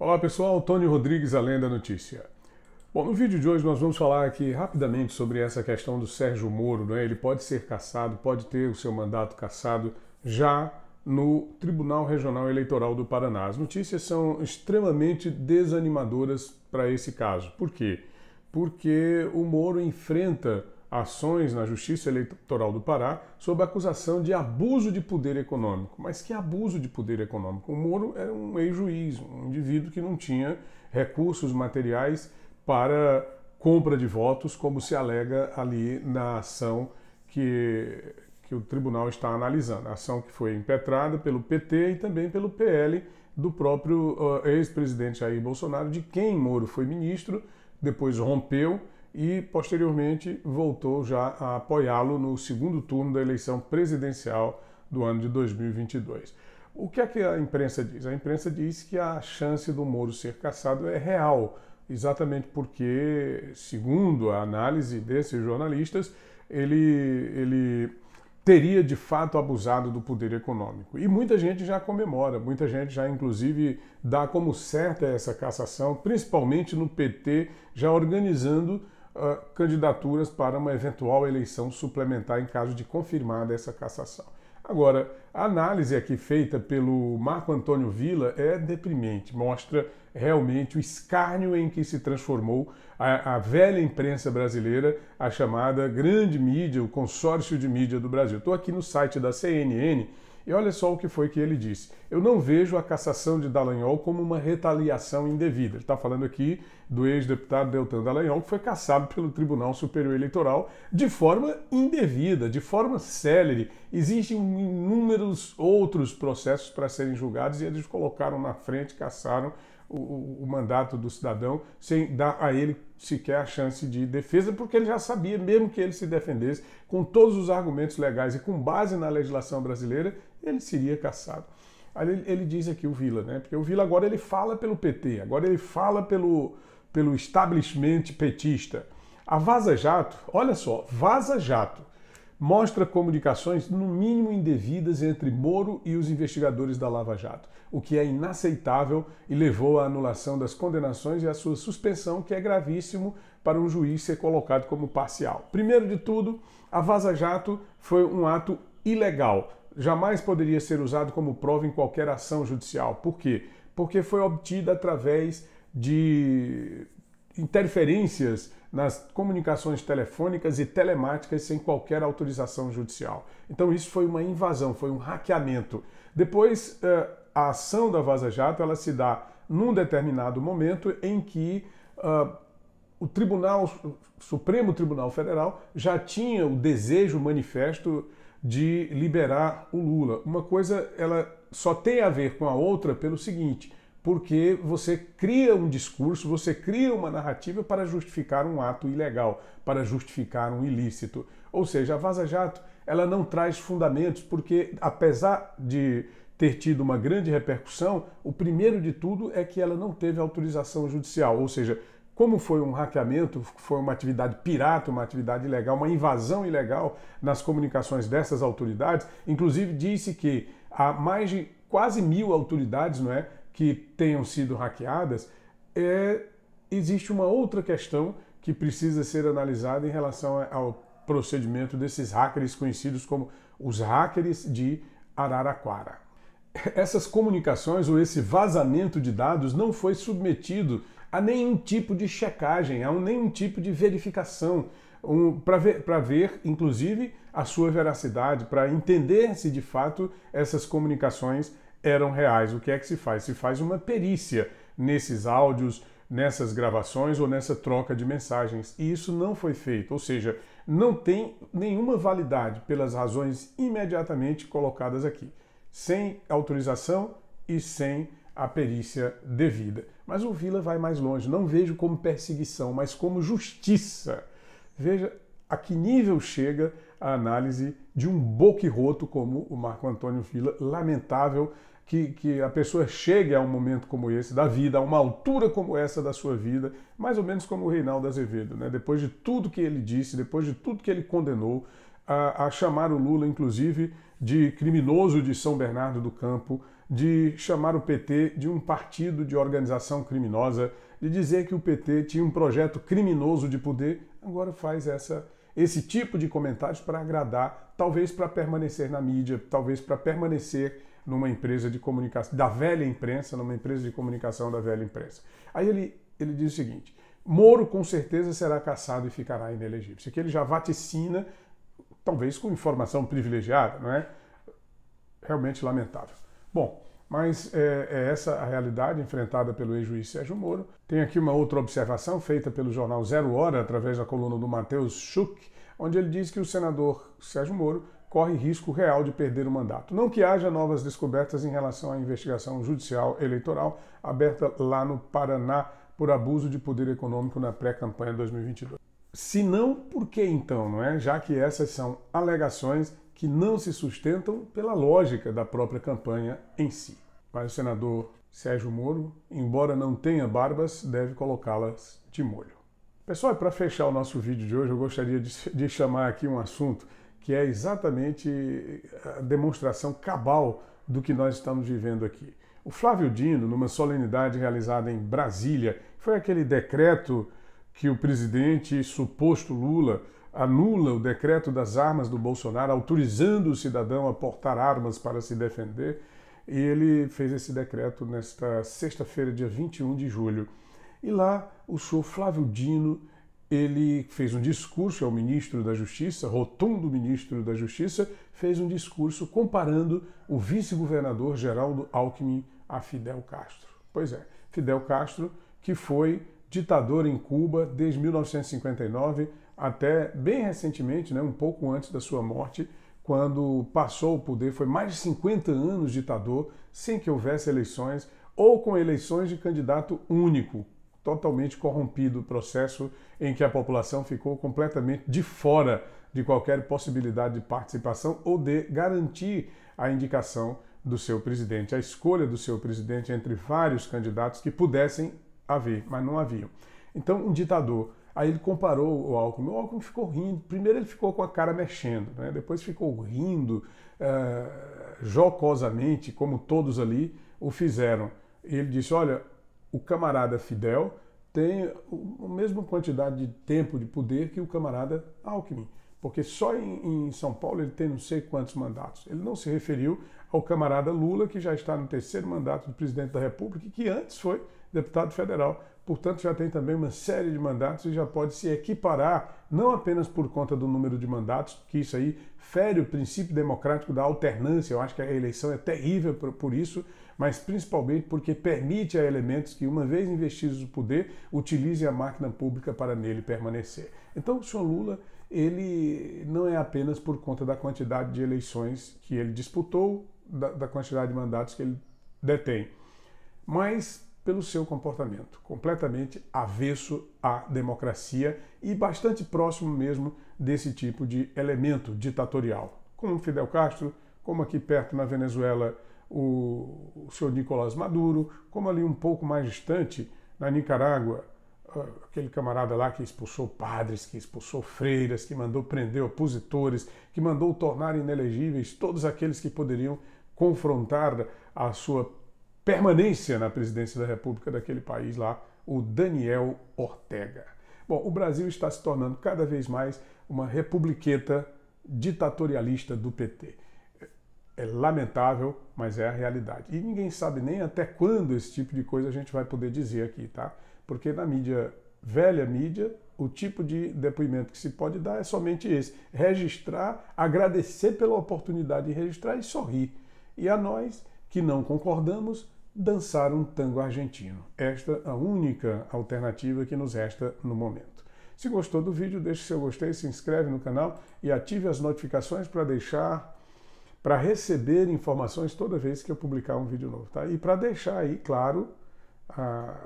Olá pessoal, Tony Rodrigues, Além da Notícia. Bom, no vídeo de hoje nós vamos falar aqui rapidamente sobre essa questão do Sérgio Moro, é? Ele pode ser cassado, pode ter o seu mandato cassado já no Tribunal Regional Eleitoral do Paraná. As notícias são extremamente desanimadoras para esse caso. Por quê? Porque o Moro enfrenta ações na Justiça Eleitoral do Pará sob acusação de abuso de poder econômico. Mas que abuso de poder econômico? O Moro era um ex-juiz, um indivíduo que não tinha recursos materiais para compra de votos, como se alega ali na ação que, que o tribunal está analisando. A ação que foi impetrada pelo PT e também pelo PL do próprio uh, ex-presidente Jair Bolsonaro, de quem Moro foi ministro, depois rompeu e posteriormente voltou já a apoiá-lo no segundo turno da eleição presidencial do ano de 2022. O que é que a imprensa diz? A imprensa diz que a chance do Moro ser caçado é real, exatamente porque, segundo a análise desses jornalistas, ele, ele teria de fato abusado do poder econômico. E muita gente já comemora, muita gente já inclusive dá como certa essa cassação, principalmente no PT, já organizando uh, candidaturas para uma eventual eleição suplementar em caso de confirmada essa cassação. Agora, a análise aqui feita pelo Marco Antônio Villa é deprimente, mostra realmente o escárnio em que se transformou a, a velha imprensa brasileira, a chamada grande mídia, o consórcio de mídia do Brasil. Estou aqui no site da CNN e olha só o que foi que ele disse. Eu não vejo a cassação de Dallagnol como uma retaliação indevida. Ele está falando aqui do ex-deputado Deltan Dallagnol, que foi cassado pelo Tribunal Superior Eleitoral de forma indevida, de forma célere. Existem inúmeros outros processos para serem julgados e eles colocaram na frente, cassaram o, o, o mandato do cidadão sem dar a ele sequer a chance de defesa, porque ele já sabia, mesmo que ele se defendesse com todos os argumentos legais e com base na legislação brasileira, ele seria caçado. Aí ele, ele diz aqui o Vila, né? Porque o Vila agora ele fala pelo PT, agora ele fala pelo, pelo establishment petista. A Vaza Jato, olha só, Vaza Jato mostra comunicações no mínimo indevidas entre Moro e os investigadores da Lava Jato, o que é inaceitável e levou à anulação das condenações e à sua suspensão, que é gravíssimo para um juiz ser colocado como parcial. Primeiro de tudo, a Vaza Jato foi um ato ilegal, jamais poderia ser usado como prova em qualquer ação judicial. Por quê? Porque foi obtida através de interferências nas comunicações telefônicas e telemáticas sem qualquer autorização judicial. Então isso foi uma invasão, foi um hackeamento. Depois, eh, a ação da Vaza Jato ela se dá num determinado momento em que uh, o Tribunal Supremo Tribunal Federal já tinha o desejo manifesto de liberar o Lula. Uma coisa ela só tem a ver com a outra pelo seguinte: porque você cria um discurso, você cria uma narrativa para justificar um ato ilegal, para justificar um ilícito. Ou seja, a Vaza Jato ela não traz fundamentos, porque apesar de ter tido uma grande repercussão, o primeiro de tudo é que ela não teve autorização judicial, ou seja, como foi um hackeamento, foi uma atividade pirata, uma atividade ilegal, uma invasão ilegal nas comunicações dessas autoridades, inclusive disse que há mais de quase mil autoridades não é, que tenham sido hackeadas, é, existe uma outra questão que precisa ser analisada em relação ao procedimento desses hackers conhecidos como os hackers de Araraquara. Essas comunicações ou esse vazamento de dados não foi submetido a nenhum tipo de checagem, a nenhum tipo de verificação, um, para ver, ver, inclusive, a sua veracidade, para entender se de fato essas comunicações eram reais. O que é que se faz? Se faz uma perícia nesses áudios, nessas gravações ou nessa troca de mensagens. E isso não foi feito, ou seja, não tem nenhuma validade pelas razões imediatamente colocadas aqui, sem autorização e sem a perícia devida. Mas o Vila vai mais longe, não vejo como perseguição, mas como justiça. Veja a que nível chega a análise de um roto como o Marco Antônio Fila. Lamentável que, que a pessoa chegue a um momento como esse da vida, a uma altura como essa da sua vida, mais ou menos como o Reinaldo Azevedo, né? depois de tudo que ele disse, depois de tudo que ele condenou, a, a chamar o Lula, inclusive, de criminoso de São Bernardo do Campo, de chamar o PT de um partido de organização criminosa, de dizer que o PT tinha um projeto criminoso de poder, agora faz essa esse tipo de comentários para agradar, talvez para permanecer na mídia, talvez para permanecer numa empresa de comunicação, da velha imprensa, numa empresa de comunicação da velha imprensa. Aí ele, ele diz o seguinte: Moro com certeza será caçado e ficará inelegível. Isso aqui ele já vaticina, talvez com informação privilegiada, não é? Realmente lamentável. Bom, mas é, é essa a realidade enfrentada pelo ex-juiz Sérgio Moro. Tem aqui uma outra observação feita pelo jornal Zero Hora, através da coluna do Matheus Schuch, onde ele diz que o senador Sérgio Moro corre risco real de perder o mandato. Não que haja novas descobertas em relação à investigação judicial eleitoral aberta lá no Paraná por abuso de poder econômico na pré-campanha 2022. Se não, por que então, não é? Já que essas são alegações que não se sustentam pela lógica da própria campanha em si. Mas o senador Sérgio Moro, embora não tenha barbas, deve colocá-las de molho. Pessoal, para fechar o nosso vídeo de hoje, eu gostaria de, chamar aqui um assunto que é exatamente a demonstração cabal do que nós estamos vivendo aqui. O Flávio Dino, numa solenidade realizada em Brasília, foi aquele decreto que o presidente suposto Lula anula o decreto das armas do Bolsonaro, autorizando o cidadão a portar armas para se defender. E ele fez esse decreto nesta sexta-feira, dia 21 de julho. E lá, o senhor Flávio Dino, ele fez um discurso ao é ministro da Justiça, rotundo ministro da Justiça, fez um discurso comparando o vice-governador Geraldo Alckmin a Fidel Castro. Pois é, Fidel Castro, que foi ditador em Cuba desde 1959 até bem recentemente, né, um pouco antes da sua morte, quando passou o poder, foi mais de 50 anos ditador, sem que houvesse eleições, ou com eleições de candidato único, totalmente corrompido, processo em que a população ficou completamente de fora de qualquer possibilidade de participação ou de garantir a indicação do seu presidente, a escolha do seu presidente entre vários candidatos que pudessem haver, mas não haviam. Então, um ditador Aí ele comparou o Alckmin. O Alckmin ficou rindo. Primeiro ele ficou com a cara mexendo, né? depois ficou rindo eh, jocosamente, como todos ali o fizeram. E ele disse: Olha, o camarada Fidel tem a mesma quantidade de tempo de poder que o camarada Alckmin porque só em, em, São Paulo ele tem não sei quantos mandatos. Ele não se referiu ao camarada Lula, que já está no terceiro mandato de presidente da República que antes foi deputado federal. Portanto, já tem também uma série de mandatos e já pode se equiparar, não apenas por conta do número de mandatos, que isso aí fere o princípio democrático da alternância. Eu acho que a eleição é terrível por, por isso, mas principalmente porque permite a elementos que, uma vez investidos no poder, utilizem a máquina pública para nele permanecer. Então, o senhor Lula ele não é apenas por conta da quantidade de eleições que ele disputou, da, da quantidade de mandatos que ele detém, mas pelo seu comportamento, completamente avesso à democracia e bastante próximo mesmo desse tipo de elemento ditatorial, como Fidel Castro, como aqui perto na Venezuela o, o senhor Nicolás Maduro, como ali um pouco mais distante na Nicarágua aquele camarada lá que expulsou padres, que expulsou freiras, que mandou prender opositores, que mandou tornar inelegíveis todos aqueles que poderiam confrontar a sua permanência na presidência da República daquele país lá, o Daniel Ortega. Bom, o Brasil está se tornando cada vez mais uma republiqueta ditatorialista do PT. É lamentável, mas é a realidade. E ninguém sabe nem até quando esse tipo de coisa a gente vai poder dizer aqui, tá? Porque na mídia, velha mídia, o tipo de depoimento que se pode dar é somente esse: registrar, agradecer pela oportunidade de registrar e sorrir. E a nós, que não concordamos, dançar um tango argentino. Esta é a única alternativa que nos resta no momento. Se gostou do vídeo, deixe seu gostei, se inscreve no canal e ative as notificações para deixar para receber informações toda vez que eu publicar um vídeo novo, tá? E para deixar aí claro a ah,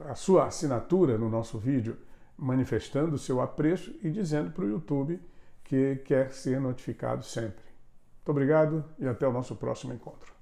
a sua assinatura no nosso vídeo, manifestando o seu apreço e dizendo para o YouTube que quer ser notificado sempre. Muito obrigado e até o nosso próximo encontro.